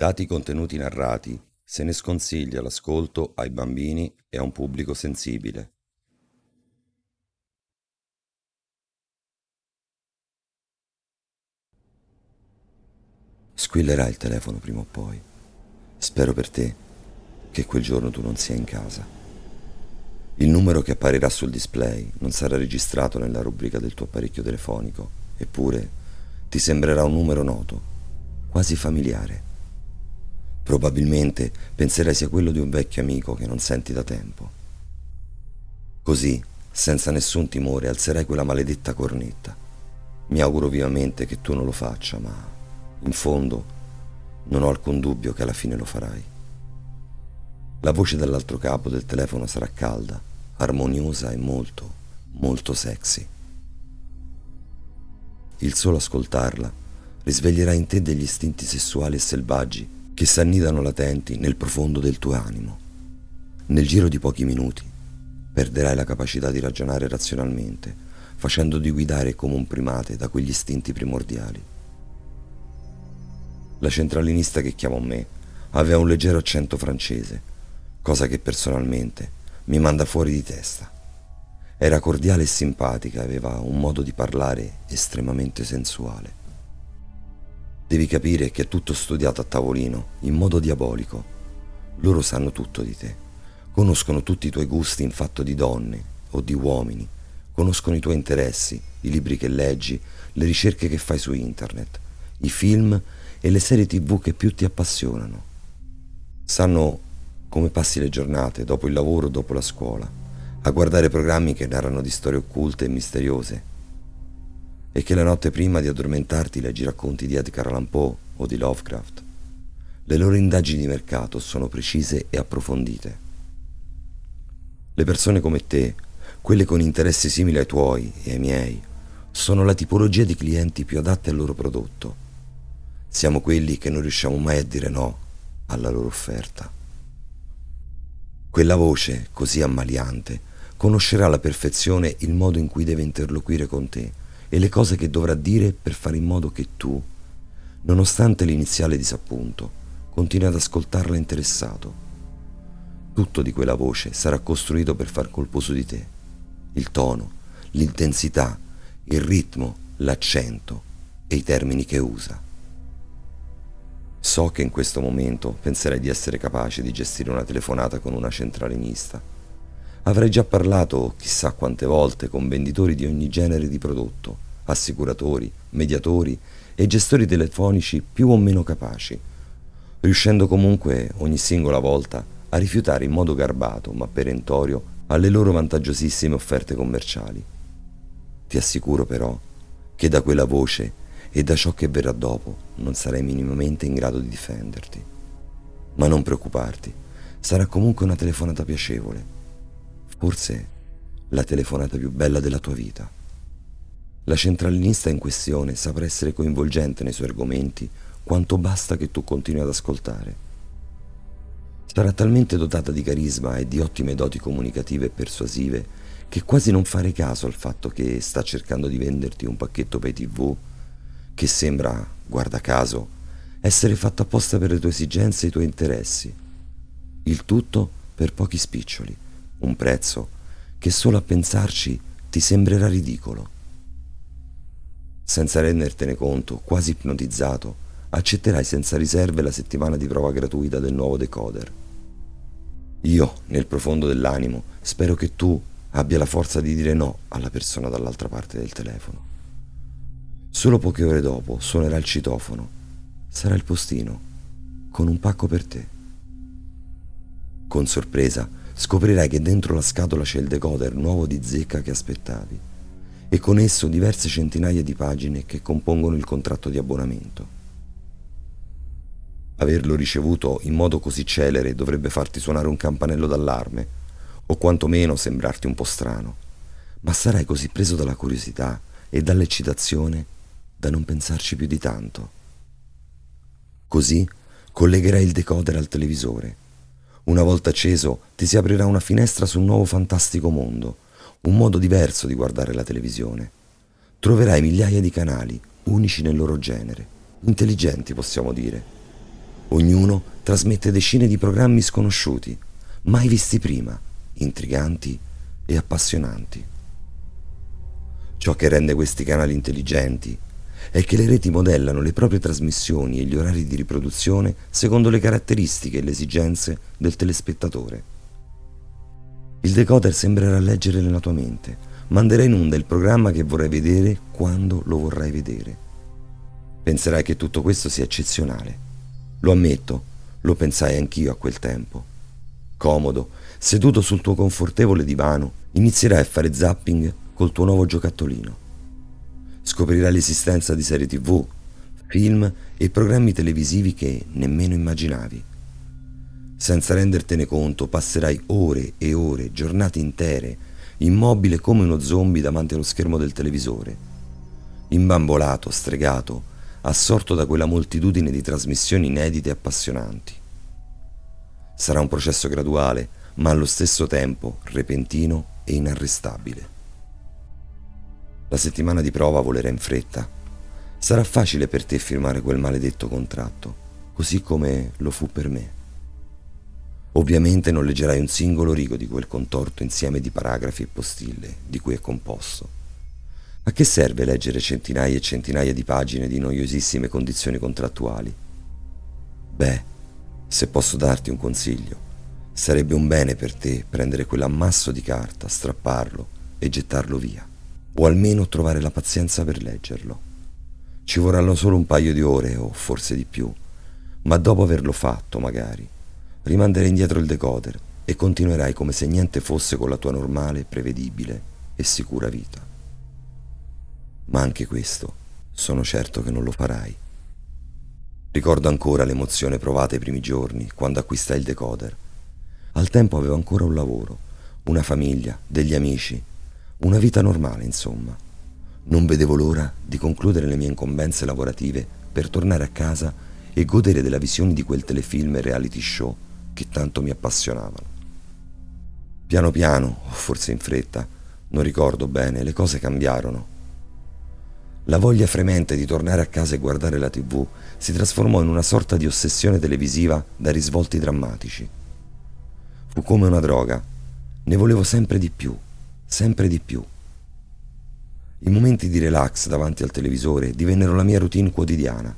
Dati i contenuti narrati, se ne sconsiglia l'ascolto ai bambini e a un pubblico sensibile. Squillerà il telefono prima o poi. Spero per te che quel giorno tu non sia in casa. Il numero che apparirà sul display non sarà registrato nella rubrica del tuo apparecchio telefonico, eppure ti sembrerà un numero noto, quasi familiare. Probabilmente penserai sia quello di un vecchio amico che non senti da tempo. Così, senza nessun timore, alzerai quella maledetta cornetta. Mi auguro vivamente che tu non lo faccia, ma in fondo non ho alcun dubbio che alla fine lo farai. La voce dall'altro capo del telefono sarà calda, armoniosa e molto, molto sexy. Il solo ascoltarla risveglierà in te degli istinti sessuali e selvaggi che si annidano latenti nel profondo del tuo animo. Nel giro di pochi minuti perderai la capacità di ragionare razionalmente, facendoti guidare come un primate da quegli istinti primordiali. La centralinista che chiamò me aveva un leggero accento francese, cosa che personalmente mi manda fuori di testa. Era cordiale e simpatica, aveva un modo di parlare estremamente sensuale. Devi capire che è tutto studiato a tavolino, in modo diabolico. Loro sanno tutto di te. Conoscono tutti i tuoi gusti in fatto di donne o di uomini. Conoscono i tuoi interessi, i libri che leggi, le ricerche che fai su internet, i film e le serie tv che più ti appassionano. Sanno come passi le giornate, dopo il lavoro o dopo la scuola, a guardare programmi che narrano di storie occulte e misteriose e che la notte prima di addormentarti leggi racconti di Edgar Allan Poe o di Lovecraft. Le loro indagini di mercato sono precise e approfondite. Le persone come te, quelle con interessi simili ai tuoi e ai miei, sono la tipologia di clienti più adatte al loro prodotto. Siamo quelli che non riusciamo mai a dire no alla loro offerta. Quella voce, così ammaliante, conoscerà alla perfezione il modo in cui deve interloquire con te e le cose che dovrà dire per fare in modo che tu, nonostante l'iniziale disappunto, continui ad ascoltarla interessato. Tutto di quella voce sarà costruito per far colpo su di te. Il tono, l'intensità, il ritmo, l'accento e i termini che usa. So che in questo momento penserai di essere capace di gestire una telefonata con una centralinista Avrei già parlato chissà quante volte con venditori di ogni genere di prodotto, assicuratori, mediatori e gestori telefonici più o meno capaci, riuscendo comunque ogni singola volta a rifiutare in modo garbato ma perentorio alle loro vantaggiosissime offerte commerciali. Ti assicuro però che da quella voce e da ciò che verrà dopo non sarai minimamente in grado di difenderti. Ma non preoccuparti, sarà comunque una telefonata piacevole Forse la telefonata più bella della tua vita. La centralinista in questione saprà essere coinvolgente nei suoi argomenti quanto basta che tu continui ad ascoltare. Sarà talmente dotata di carisma e di ottime doti comunicative e persuasive che quasi non fare caso al fatto che sta cercando di venderti un pacchetto pay tv che sembra, guarda caso, essere fatto apposta per le tue esigenze e i tuoi interessi. Il tutto per pochi spiccioli un prezzo che solo a pensarci ti sembrerà ridicolo. Senza rendertene conto, quasi ipnotizzato, accetterai senza riserve la settimana di prova gratuita del nuovo decoder. Io, nel profondo dell'animo, spero che tu abbia la forza di dire no alla persona dall'altra parte del telefono. Solo poche ore dopo suonerà il citofono. Sarà il postino, con un pacco per te. Con sorpresa, scoprirai che dentro la scatola c'è il decoder nuovo di zecca che aspettavi e con esso diverse centinaia di pagine che compongono il contratto di abbonamento. Averlo ricevuto in modo così celere dovrebbe farti suonare un campanello d'allarme, o quantomeno sembrarti un po' strano, ma sarai così preso dalla curiosità e dall'eccitazione da non pensarci più di tanto. Così collegherai il decoder al televisore una volta acceso ti si aprirà una finestra su un nuovo fantastico mondo, un modo diverso di guardare la televisione. Troverai migliaia di canali, unici nel loro genere, intelligenti possiamo dire. Ognuno trasmette decine di programmi sconosciuti, mai visti prima, intriganti e appassionanti. Ciò che rende questi canali intelligenti è che le reti modellano le proprie trasmissioni e gli orari di riproduzione secondo le caratteristiche e le esigenze del telespettatore. Il decoder sembrerà leggere nella tua mente, Manderai in onda il programma che vorrai vedere quando lo vorrai vedere. Penserai che tutto questo sia eccezionale. Lo ammetto, lo pensai anch'io a quel tempo. Comodo, seduto sul tuo confortevole divano, inizierai a fare zapping col tuo nuovo giocattolino Scoprirà l'esistenza di serie tv, film e programmi televisivi che nemmeno immaginavi. Senza rendertene conto passerai ore e ore, giornate intere, immobile come uno zombie davanti allo schermo del televisore. Imbambolato, stregato, assorto da quella moltitudine di trasmissioni inedite e appassionanti. Sarà un processo graduale, ma allo stesso tempo repentino e inarrestabile. La settimana di prova volerà in fretta. Sarà facile per te firmare quel maledetto contratto, così come lo fu per me. Ovviamente non leggerai un singolo rigo di quel contorto insieme di paragrafi e postille di cui è composto. A che serve leggere centinaia e centinaia di pagine di noiosissime condizioni contrattuali? Beh, se posso darti un consiglio, sarebbe un bene per te prendere quell'ammasso di carta, strapparlo e gettarlo via o almeno trovare la pazienza per leggerlo. Ci vorranno solo un paio di ore o forse di più, ma dopo averlo fatto, magari, rimanderai indietro il decoder e continuerai come se niente fosse con la tua normale, prevedibile e sicura vita. Ma anche questo sono certo che non lo farai. Ricordo ancora l'emozione provata i primi giorni quando acquistai il decoder. Al tempo avevo ancora un lavoro, una famiglia, degli amici una vita normale, insomma. Non vedevo l'ora di concludere le mie incombenze lavorative per tornare a casa e godere della visione di quel telefilm e reality show che tanto mi appassionavano. Piano piano, o forse in fretta, non ricordo bene, le cose cambiarono. La voglia fremente di tornare a casa e guardare la tv si trasformò in una sorta di ossessione televisiva da risvolti drammatici. Fu come una droga, ne volevo sempre di più sempre di più. I momenti di relax davanti al televisore divennero la mia routine quotidiana.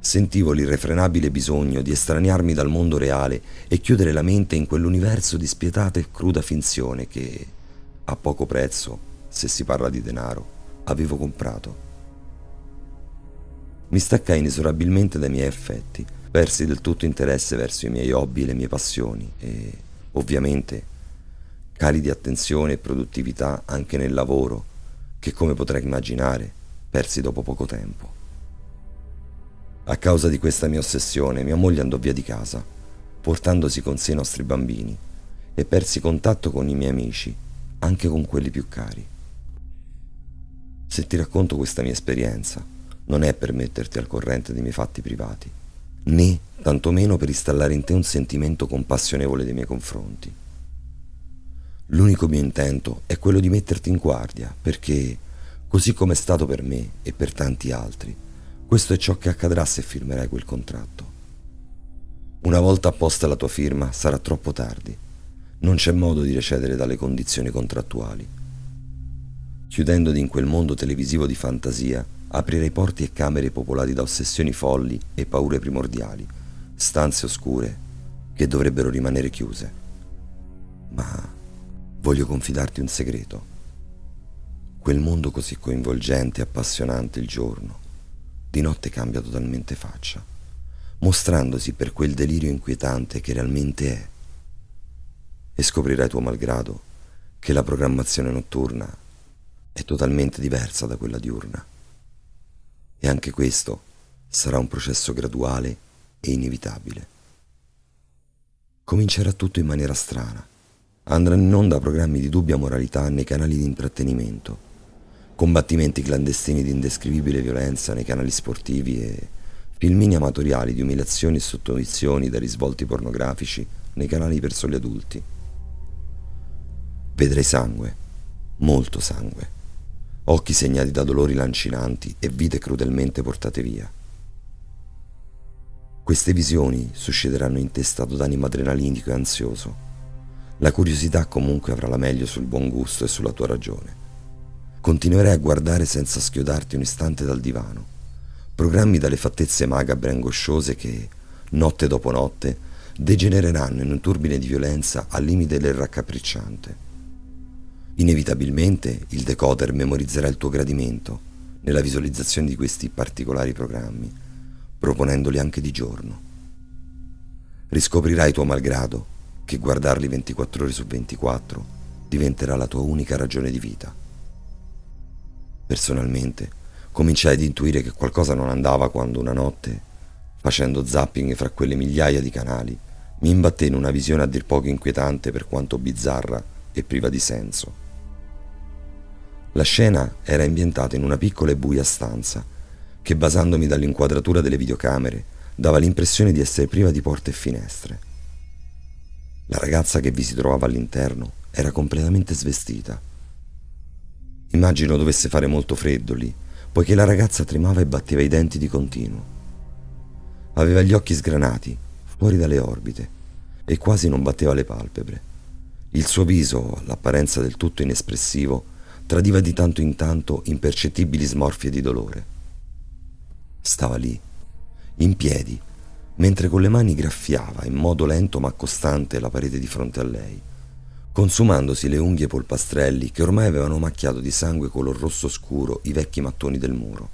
Sentivo l'irrefrenabile bisogno di estraniarmi dal mondo reale e chiudere la mente in quell'universo di spietata e cruda finzione che, a poco prezzo, se si parla di denaro, avevo comprato. Mi staccai inesorabilmente dai miei affetti, persi del tutto interesse verso i miei hobby e le mie passioni e, ovviamente, cali di attenzione e produttività anche nel lavoro, che come potrai immaginare, persi dopo poco tempo. A causa di questa mia ossessione, mia moglie andò via di casa, portandosi con sé i nostri bambini, e persi contatto con i miei amici, anche con quelli più cari. Se ti racconto questa mia esperienza, non è per metterti al corrente dei miei fatti privati, né tantomeno per installare in te un sentimento compassionevole dei miei confronti. L'unico mio intento è quello di metterti in guardia, perché, così come è stato per me e per tanti altri, questo è ciò che accadrà se firmerai quel contratto. Una volta apposta la tua firma sarà troppo tardi. Non c'è modo di recedere dalle condizioni contrattuali. Chiudendoti in quel mondo televisivo di fantasia, aprirei porti e camere popolati da ossessioni folli e paure primordiali, stanze oscure che dovrebbero rimanere chiuse. Ma Voglio confidarti un segreto. Quel mondo così coinvolgente e appassionante il giorno, di notte cambia totalmente faccia, mostrandosi per quel delirio inquietante che realmente è. E scoprirai tuo malgrado che la programmazione notturna è totalmente diversa da quella diurna. E anche questo sarà un processo graduale e inevitabile. Comincerà tutto in maniera strana andranno in onda programmi di dubbia moralità nei canali di intrattenimento, combattimenti clandestini di indescrivibile violenza nei canali sportivi e filmini amatoriali di umiliazioni e sottomissioni da risvolti pornografici nei canali per soli adulti. Vedrai sangue, molto sangue, occhi segnati da dolori lancinanti e vite crudelmente portate via. Queste visioni in susciteranno intestato d'animo adrenalinico e ansioso la curiosità comunque avrà la meglio sul buon gusto e sulla tua ragione. Continuerai a guardare senza schiodarti un istante dal divano. Programmi dalle fattezze magabre e angosciose che, notte dopo notte, degenereranno in un turbine di violenza al limite del raccapricciante. Inevitabilmente il decoder memorizzerà il tuo gradimento nella visualizzazione di questi particolari programmi, proponendoli anche di giorno. Riscoprirai tuo malgrado che guardarli 24 ore su 24 diventerà la tua unica ragione di vita. Personalmente, cominciai ad intuire che qualcosa non andava quando una notte, facendo zapping fra quelle migliaia di canali, mi imbatté in una visione a dir poco inquietante per quanto bizzarra e priva di senso. La scena era ambientata in una piccola e buia stanza, che basandomi dall'inquadratura delle videocamere dava l'impressione di essere priva di porte e finestre. La ragazza che vi si trovava all'interno era completamente svestita. Immagino dovesse fare molto freddo lì, poiché la ragazza tremava e batteva i denti di continuo. Aveva gli occhi sgranati, fuori dalle orbite, e quasi non batteva le palpebre. Il suo viso, all'apparenza del tutto inespressivo, tradiva di tanto in tanto impercettibili smorfie di dolore. Stava lì, in piedi, mentre con le mani graffiava in modo lento ma costante la parete di fronte a lei, consumandosi le unghie polpastrelli che ormai avevano macchiato di sangue color rosso scuro i vecchi mattoni del muro.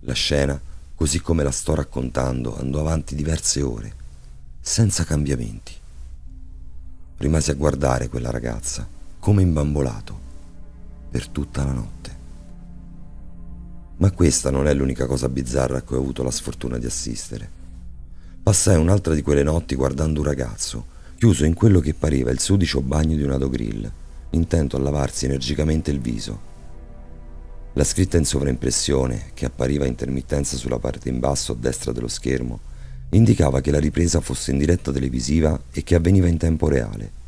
La scena, così come la sto raccontando, andò avanti diverse ore, senza cambiamenti. Rimasi a guardare quella ragazza, come imbambolato, per tutta la notte. Ma questa non è l'unica cosa bizzarra a cui ho avuto la sfortuna di assistere. Passai un'altra di quelle notti guardando un ragazzo, chiuso in quello che pareva il sudicio bagno di un adogrill, intento a lavarsi energicamente il viso. La scritta in sovraimpressione, che appariva a intermittenza sulla parte in basso a destra dello schermo, indicava che la ripresa fosse in diretta televisiva e che avveniva in tempo reale.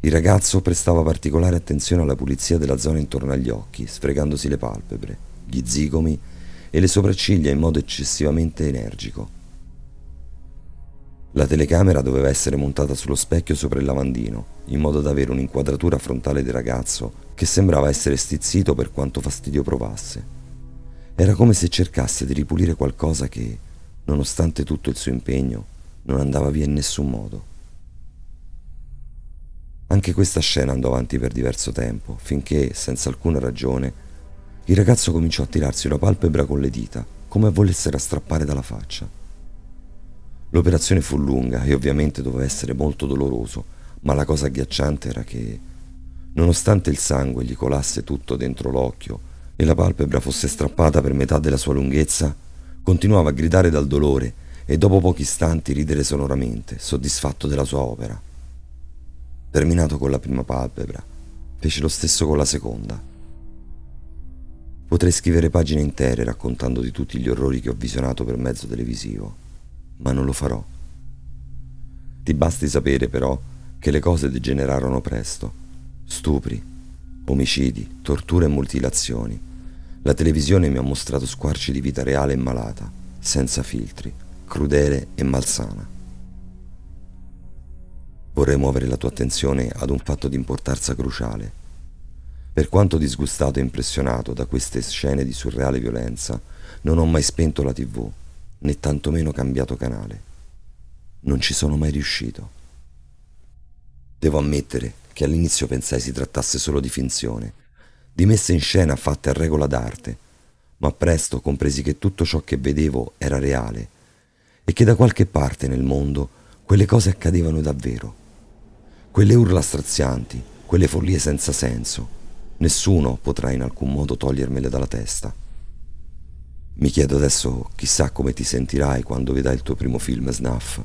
Il ragazzo prestava particolare attenzione alla pulizia della zona intorno agli occhi, sfregandosi le palpebre gli zigomi e le sopracciglia in modo eccessivamente energico. La telecamera doveva essere montata sullo specchio sopra il lavandino, in modo da avere un'inquadratura frontale del ragazzo che sembrava essere stizzito per quanto fastidio provasse. Era come se cercasse di ripulire qualcosa che, nonostante tutto il suo impegno, non andava via in nessun modo. Anche questa scena andò avanti per diverso tempo, finché, senza alcuna ragione, il ragazzo cominciò a tirarsi una palpebra con le dita, come volessero strappare dalla faccia. L'operazione fu lunga e ovviamente doveva essere molto doloroso, ma la cosa agghiacciante era che, nonostante il sangue gli colasse tutto dentro l'occhio e la palpebra fosse strappata per metà della sua lunghezza, continuava a gridare dal dolore e dopo pochi istanti ridere sonoramente, soddisfatto della sua opera. Terminato con la prima palpebra, fece lo stesso con la seconda Potrei scrivere pagine intere raccontando di tutti gli orrori che ho visionato per mezzo televisivo, ma non lo farò. Ti basti sapere però che le cose degenerarono presto. Stupri, omicidi, torture e mutilazioni. La televisione mi ha mostrato squarci di vita reale e malata, senza filtri, crudele e malsana. Vorrei muovere la tua attenzione ad un fatto di importanza cruciale per quanto disgustato e impressionato da queste scene di surreale violenza, non ho mai spento la tv, né tantomeno cambiato canale. Non ci sono mai riuscito. Devo ammettere che all'inizio pensai si trattasse solo di finzione, di messe in scena fatte a regola d'arte, ma presto compresi che tutto ciò che vedevo era reale e che da qualche parte nel mondo quelle cose accadevano davvero. Quelle urla strazianti, quelle follie senza senso, Nessuno potrà in alcun modo togliermele dalla testa. Mi chiedo adesso chissà come ti sentirai quando vedrai il tuo primo film snuff.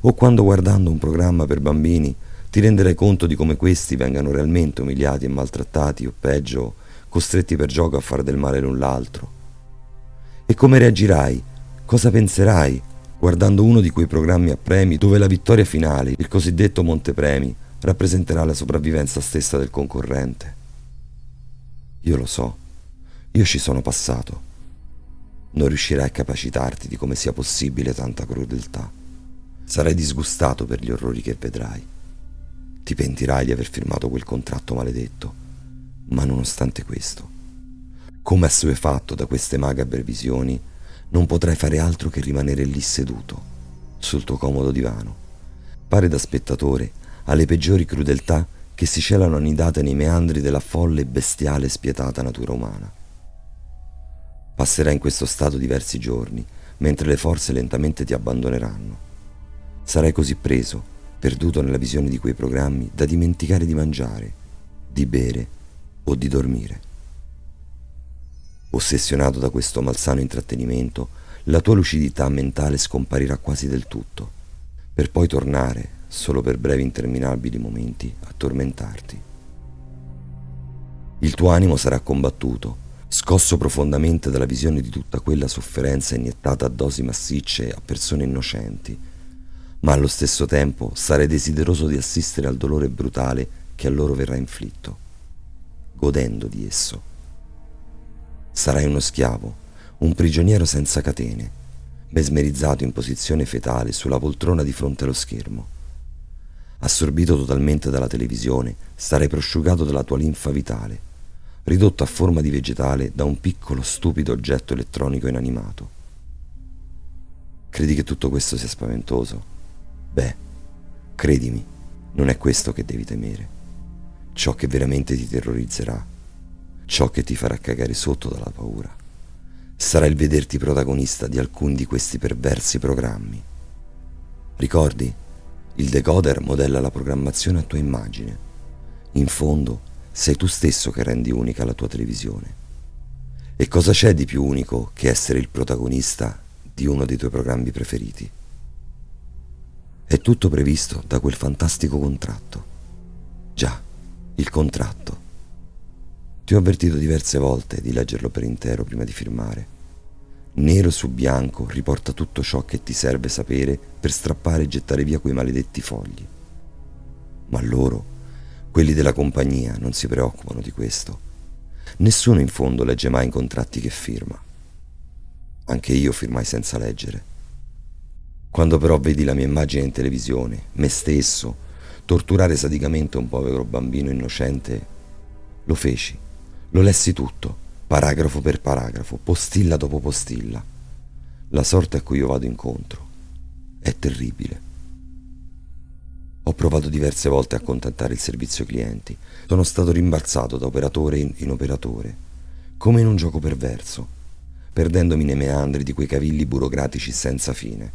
O quando guardando un programma per bambini ti renderai conto di come questi vengano realmente umiliati e maltrattati o peggio costretti per gioco a fare del male l'un l'altro. E come reagirai? Cosa penserai guardando uno di quei programmi a premi dove la vittoria finale, il cosiddetto Montepremi, rappresenterà la sopravvivenza stessa del concorrente. Io lo so, io ci sono passato. Non riuscirai a capacitarti di come sia possibile tanta crudeltà. Sarai disgustato per gli orrori che vedrai. Ti pentirai di aver firmato quel contratto maledetto, ma nonostante questo, come assuefatto da queste magabre visioni, non potrai fare altro che rimanere lì seduto, sul tuo comodo divano, pare da spettatore alle peggiori crudeltà che si celano annidate nei meandri della folle e bestiale e spietata natura umana. Passerai in questo stato diversi giorni, mentre le forze lentamente ti abbandoneranno. Sarai così preso, perduto nella visione di quei programmi, da dimenticare di mangiare, di bere o di dormire. Ossessionato da questo malsano intrattenimento, la tua lucidità mentale scomparirà quasi del tutto, per poi tornare, solo per brevi interminabili momenti, a tormentarti. Il tuo animo sarà combattuto, scosso profondamente dalla visione di tutta quella sofferenza iniettata a dosi massicce a persone innocenti, ma allo stesso tempo sarai desideroso di assistere al dolore brutale che a loro verrà inflitto, godendo di esso. Sarai uno schiavo, un prigioniero senza catene, mesmerizzato in posizione fetale sulla poltrona di fronte allo schermo assorbito totalmente dalla televisione, sarei prosciugato dalla tua linfa vitale, ridotto a forma di vegetale da un piccolo stupido oggetto elettronico inanimato. Credi che tutto questo sia spaventoso? Beh, credimi, non è questo che devi temere. Ciò che veramente ti terrorizzerà, ciò che ti farà cagare sotto dalla paura, sarà il vederti protagonista di alcuni di questi perversi programmi. Ricordi? Il decoder modella la programmazione a tua immagine. In fondo, sei tu stesso che rendi unica la tua televisione. E cosa c'è di più unico che essere il protagonista di uno dei tuoi programmi preferiti? È tutto previsto da quel fantastico contratto. Già, il contratto. Ti ho avvertito diverse volte di leggerlo per intero prima di firmare nero su bianco, riporta tutto ciò che ti serve sapere per strappare e gettare via quei maledetti fogli. Ma loro, quelli della compagnia, non si preoccupano di questo. Nessuno in fondo legge mai i contratti che firma. Anche io firmai senza leggere. Quando però vedi la mia immagine in televisione, me stesso, torturare sadicamente un povero bambino innocente, lo feci, lo lessi tutto paragrafo per paragrafo, postilla dopo postilla. La sorte a cui io vado incontro è terribile. Ho provato diverse volte a contattare il servizio clienti. Sono stato rimbalzato da operatore in, operatore, come in un gioco perverso, perdendomi nei meandri di quei cavilli burocratici senza fine,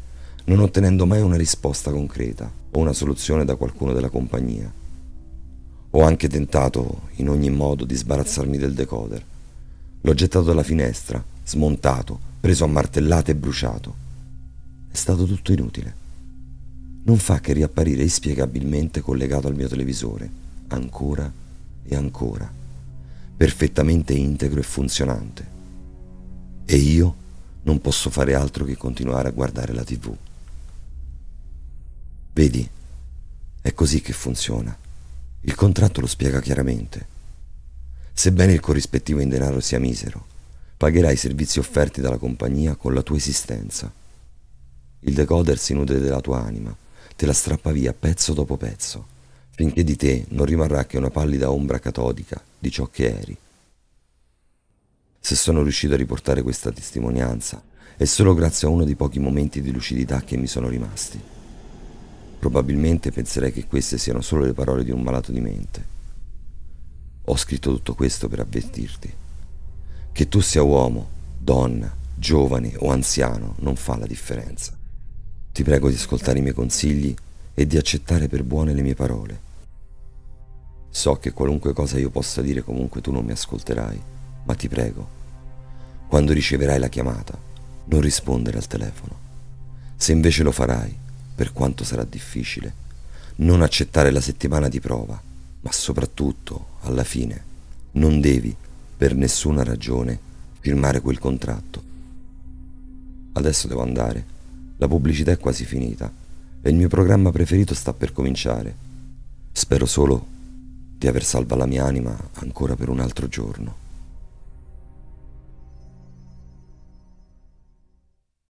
non ottenendo mai una risposta concreta o una soluzione da qualcuno della compagnia. Ho anche tentato, in ogni modo, di sbarazzarmi del decoder, L'ho gettato dalla finestra, smontato, preso a martellate e bruciato. È stato tutto inutile. Non fa che riapparire inspiegabilmente collegato al mio televisore, ancora e ancora, perfettamente integro e funzionante. E io non posso fare altro che continuare a guardare la tv. Vedi, è così che funziona. Il contratto lo spiega chiaramente sebbene il corrispettivo in denaro sia misero. Pagherai i servizi offerti dalla compagnia con la tua esistenza. Il decoder si nutre della tua anima, te la strappa via pezzo dopo pezzo, finché di te non rimarrà che una pallida ombra catodica di ciò che eri. Se sono riuscito a riportare questa testimonianza, è solo grazie a uno dei pochi momenti di lucidità che mi sono rimasti. Probabilmente penserei che queste siano solo le parole di un malato di mente, ho scritto tutto questo per avvertirti. Che tu sia uomo, donna, giovane o anziano non fa la differenza. Ti prego di ascoltare i miei consigli e di accettare per buone le mie parole. So che qualunque cosa io possa dire comunque tu non mi ascolterai, ma ti prego, quando riceverai la chiamata, non rispondere al telefono. Se invece lo farai, per quanto sarà difficile, non accettare la settimana di prova ma soprattutto, alla fine, non devi, per nessuna ragione, firmare quel contratto. Adesso devo andare, la pubblicità è quasi finita e il mio programma preferito sta per cominciare. Spero solo di aver salva la mia anima ancora per un altro giorno.